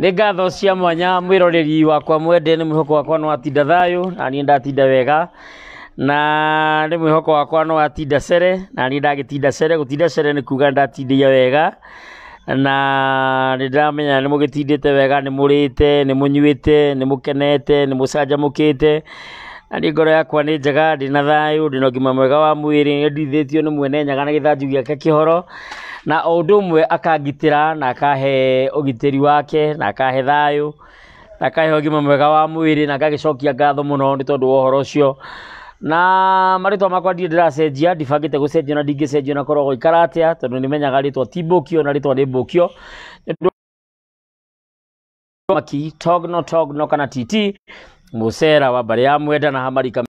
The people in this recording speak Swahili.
nä ngatho cia mwanya mwä roreri wakwa mwende nä mwä hoko wakwa no atinda thayå na niä ndatinda wega na nä mwä hoko wakwa no atinda cere na niä ndagä tinda cere gå tinda cere nä kuga ndatindä wega na nä ndäramenya nä må gä tindä te wega nä må rä te nä må nyuä te nä må kenete nä må canjamå kä te nani ngoro yakwa nä njega ndä na thayå ndä na å mwega wa mwä rä ndithä tio nä mwene nyaga na gä thanju ake kä horo na o ũndũ ũmwe akangitĩra na akahe ũgitĩri wake na akahe thayå na akahe ũgima mwega wa mwĩrĩ na cokia ngatho mũno nĩ tondũ wa ũhoro ũcio na marĩtwa makwa ndirĩ ndĩracenjia ndibangĩte gũcenjia na ndingĩcenjia na korwo gũikara atĩa tondũ nĩmenyaga rĩtwa ti mbũkio na rĩtwa nĩ mbũkio maki togno togno kana tt mũcera wa mbarĩ ya mwenda na hamarika